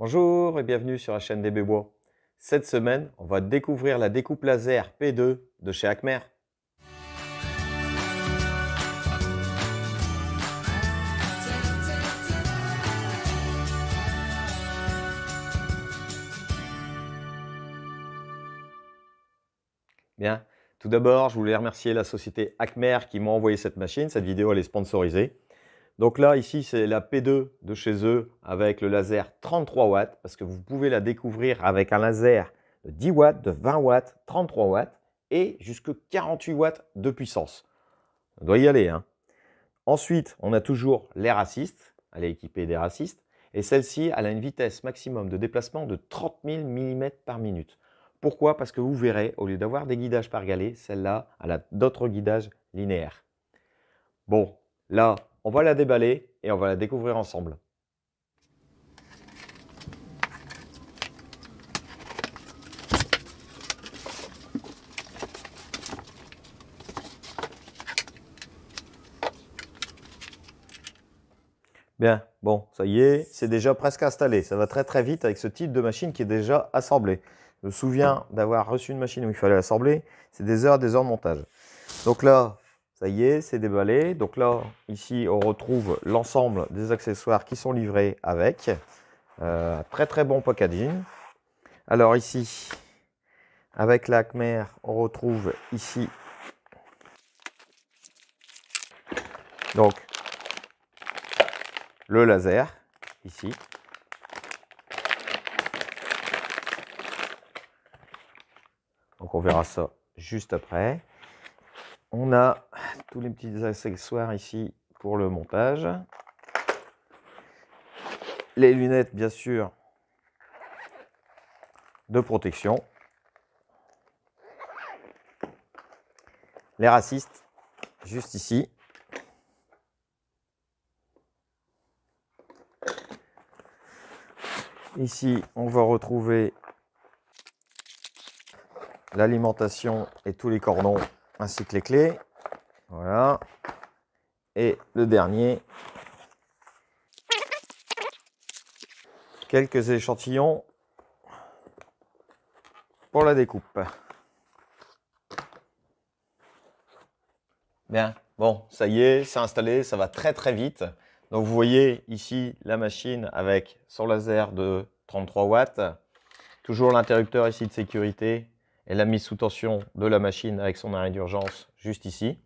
Bonjour et bienvenue sur la chaîne des Bébois. Cette semaine, on va découvrir la découpe laser P2 de chez Acmer. Bien, tout d'abord, je voulais remercier la société Acmer qui m'a envoyé cette machine. Cette vidéo, est sponsorisée. Donc là, ici, c'est la P2 de chez eux avec le laser 33 watts, parce que vous pouvez la découvrir avec un laser de 10 watts, de 20 watts, 33 watts et jusque 48 watts de puissance. On doit y aller. Hein. Ensuite, on a toujours les racistes. Elle est équipée des racistes, Et celle-ci, elle a une vitesse maximum de déplacement de 30 000 mm par minute. Pourquoi Parce que vous verrez, au lieu d'avoir des guidages par galet, celle-là, a d'autres guidages linéaires. Bon, là, on va la déballer et on va la découvrir ensemble. Bien, bon, ça y est, c'est déjà presque installé. Ça va très très vite avec ce type de machine qui est déjà assemblée. Je me souviens d'avoir reçu une machine où il fallait l'assembler. C'est des heures, des heures de montage. Donc là, ça y est, c'est déballé. Donc là, ici, on retrouve l'ensemble des accessoires qui sont livrés avec. Euh, très très bon packaging. Alors ici, avec la Khmer, on retrouve ici donc le laser ici. Donc on verra ça juste après. On a tous les petits accessoires ici pour le montage. Les lunettes, bien sûr, de protection. Les racistes, juste ici. Ici, on va retrouver l'alimentation et tous les cordons ainsi que les clés. Voilà. Et le dernier. Quelques échantillons pour la découpe. Bien, bon, ça y est, c'est installé, ça va très très vite. Donc vous voyez ici la machine avec son laser de 33 watts, toujours l'interrupteur ici de sécurité et la mise sous tension de la machine avec son arrêt d'urgence juste ici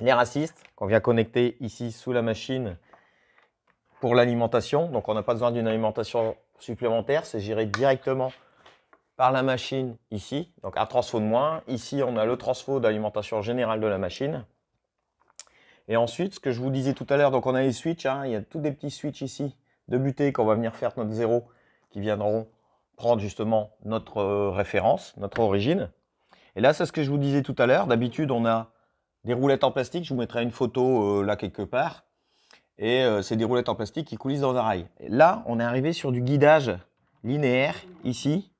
les racistes qu'on vient connecter ici sous la machine pour l'alimentation. Donc on n'a pas besoin d'une alimentation supplémentaire, c'est géré directement par la machine ici. Donc un transfo de moins. Ici, on a le transfo d'alimentation générale de la machine. Et ensuite, ce que je vous disais tout à l'heure, donc on a les switches, hein. il y a tous des petits switches ici de butée qu'on va venir faire notre zéro qui viendront prendre justement notre euh, référence, notre origine. Et là, c'est ce que je vous disais tout à l'heure. D'habitude, on a des roulettes en plastique. Je vous mettrai une photo euh, là quelque part. Et euh, c'est des roulettes en plastique qui coulissent dans un rail. là, on est arrivé sur du guidage linéaire ici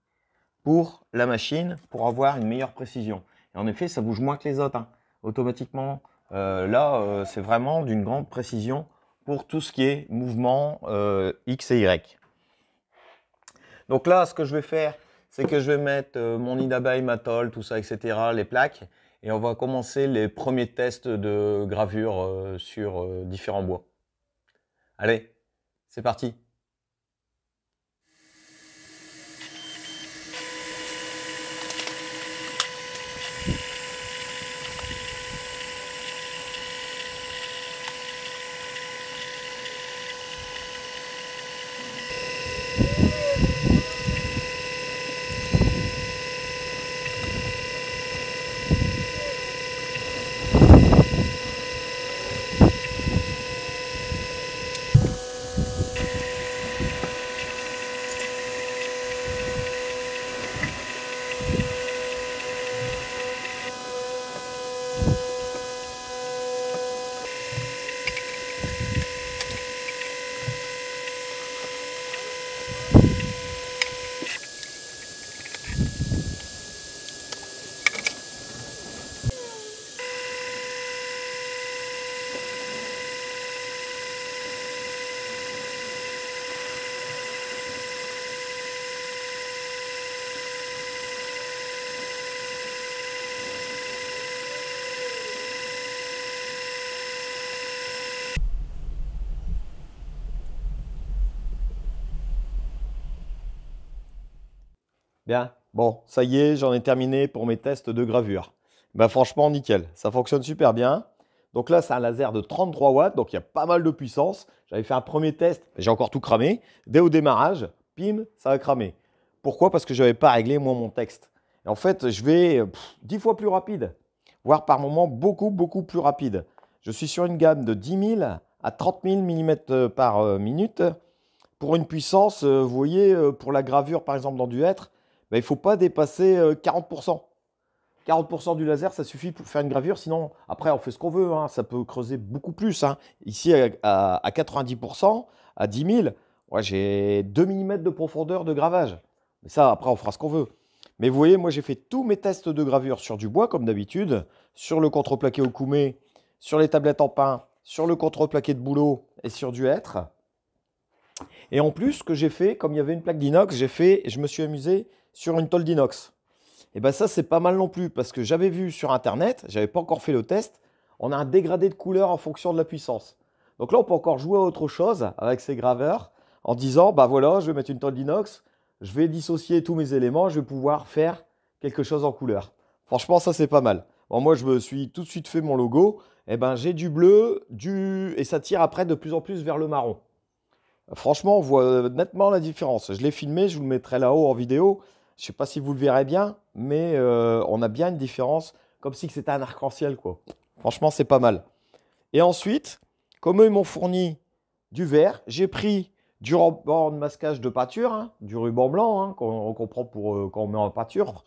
pour la machine pour avoir une meilleure précision. Et en effet, ça bouge moins que les autres. Hein. Automatiquement, euh, là, c'est vraiment d'une grande précision pour tout ce qui est mouvement X et Y. Donc là, ce que je vais faire, c'est que je vais mettre mon d'abeille, ma tout ça, etc., les plaques et on va commencer les premiers tests de gravure euh, sur euh, différents bois. Allez, c'est parti Bien, bon, ça y est, j'en ai terminé pour mes tests de gravure. Ben franchement, nickel, ça fonctionne super bien. Donc là, c'est un laser de 33 watts, donc il y a pas mal de puissance. J'avais fait un premier test, j'ai encore tout cramé. Dès au démarrage, pim, ça a cramé. Pourquoi Parce que je n'avais pas réglé, moi, mon texte. en fait, je vais 10 fois plus rapide, voire par moment beaucoup, beaucoup plus rapide. Je suis sur une gamme de 10 000 à 30 000 mm par euh, minute. Pour une puissance, euh, vous voyez, euh, pour la gravure, par exemple, dans du hêtre, bah, il ne faut pas dépasser 40%. Euh, 40% du laser, ça suffit pour faire une gravure. Sinon, après, on fait ce qu'on veut. Hein. Ça peut creuser beaucoup plus. Hein. Ici, à, 90%, à 10 000, j'ai 2 mm de profondeur de gravage. Mais ça, après, on fera ce qu'on veut. Mais vous voyez, moi, j'ai fait tous mes tests de gravure sur du bois, comme d'habitude, sur le contreplaqué au sur les tablettes en pain, sur le contreplaqué de boulot et sur du hêtre. Et en plus, ce que j'ai fait, comme il y avait une plaque d'inox, j'ai fait, je me suis amusé sur une tôle d'inox. Et eh bien ça, c'est pas mal non plus, parce que j'avais vu sur Internet, j'avais pas encore fait le test, on a un dégradé de couleur en fonction de la puissance. Donc là, on peut encore jouer à autre chose avec ces graveurs, en disant, bah voilà, je vais mettre une tôle d'inox, je vais dissocier tous mes éléments, je vais pouvoir faire quelque chose en couleur. Franchement, ça, c'est pas mal. Bon, moi, je me suis tout de suite fait mon logo, et eh ben j'ai du bleu, du... et ça tire après de plus en plus vers le marron. Franchement, on voit euh, nettement la différence. Je l'ai filmé, je vous le mettrai là-haut en vidéo. Je sais pas si vous le verrez bien, mais euh, on a bien une différence, comme si c'était un arc-en-ciel, quoi. Franchement, c'est pas mal. Et ensuite, comme eux, ils m'ont fourni du verre, j'ai pris du ruban de masquage de pâture, hein, du ruban blanc, hein, qu'on comprend pour euh, quand on met en pâture.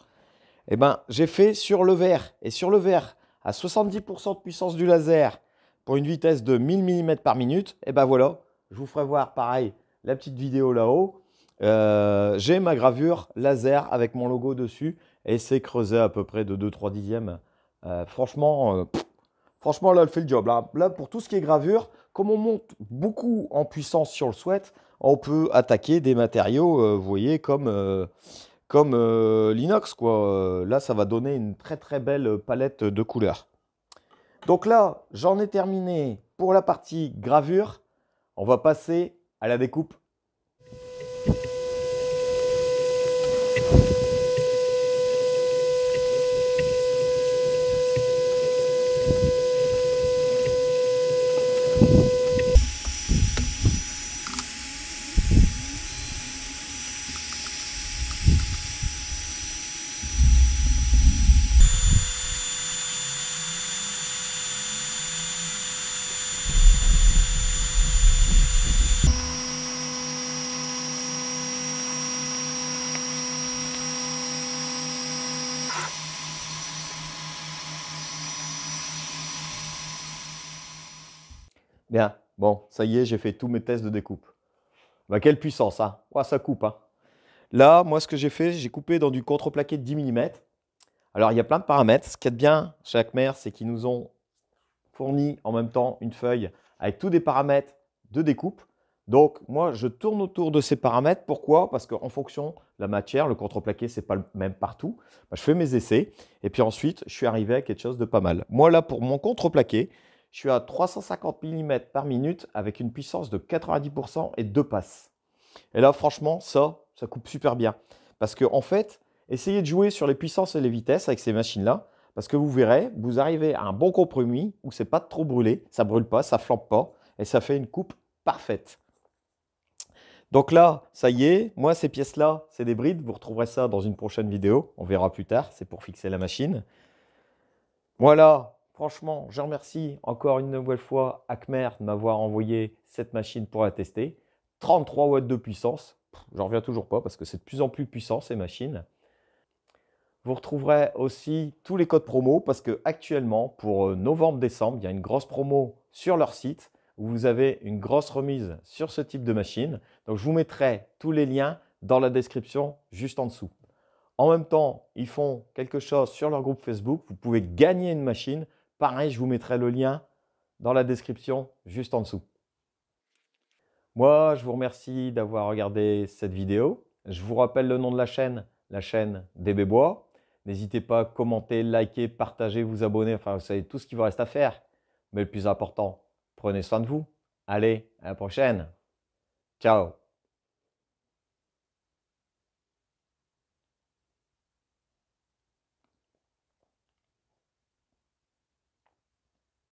Et eh ben, j'ai fait sur le verre. Et sur le verre, à 70% de puissance du laser, pour une vitesse de 1000 mm par minute, et eh ben voilà, je vous ferai voir pareil la petite vidéo là-haut euh, j'ai ma gravure laser avec mon logo dessus et c'est creusé à peu près de 2-3 dixièmes. Euh, franchement, euh, franchement, là, elle fait le job. Hein. Là. pour tout ce qui est gravure, comme on monte beaucoup en puissance sur le sweat, on peut attaquer des matériaux, vous voyez, comme, comme l'inox. là, ça va donner une très très belle palette de couleurs. Donc là, j'en ai terminé pour la partie gravure. On va passer à la découpe. Bon, ça y est, j'ai fait tous mes tests de découpe. Bah, quelle puissance, ça hein. Ça coupe, hein. Là, moi, ce que j'ai fait, j'ai coupé dans du contreplaqué de 10 mm. Alors, il y a plein de paramètres. Ce qui est bien chez Acmer, c'est qu'ils nous ont fourni en même temps une feuille avec tous des paramètres de découpe. Donc, moi, je tourne autour de ces paramètres. Pourquoi Parce qu'en fonction de la matière, le contreplaqué, c'est pas le même partout. Bah, je fais mes essais. Et puis ensuite, je suis arrivé à quelque chose de pas mal. Moi, là, pour mon contreplaqué, je suis à 350 mm par minute avec une puissance de 90% et deux passes. Et là, franchement, ça, ça coupe super bien. Parce que, en fait, essayez de jouer sur les puissances et les vitesses avec ces machines-là. Parce que vous verrez, vous arrivez à un bon compromis où c'est pas trop brûlé, ça brûle pas, ça flambe pas, et ça fait une coupe parfaite. Donc là, ça y est, moi ces pièces-là, c'est des brides, vous retrouverez ça dans une prochaine vidéo, on verra plus tard, c'est pour fixer la machine. Voilà, Franchement, je remercie encore une nouvelle fois Acmer de m'avoir envoyé cette machine pour la tester. 33 watts de puissance. J'en reviens toujours pas parce que c'est de plus en plus puissant ces machines. Vous retrouverez aussi tous les codes promo parce que actuellement, pour euh, novembre-décembre, il y a une grosse promo sur leur site où vous avez une grosse remise sur ce type de machine. Donc, je vous mettrai tous les liens dans la description juste en dessous. En même temps, ils font quelque chose sur leur groupe Facebook. Vous pouvez gagner une machine Pareil, je vous mettrai le lien dans la description juste en dessous. Moi, je vous remercie d'avoir regardé cette vidéo. Je vous rappelle le nom de la chaîne, la chaîne des Bois. N'hésitez pas à commenter, liker, partager, vous abonner. Enfin, vous savez tout ce qu'il vous reste à faire. Mais le plus important, prenez soin de vous. Allez, à la prochaine. Ciao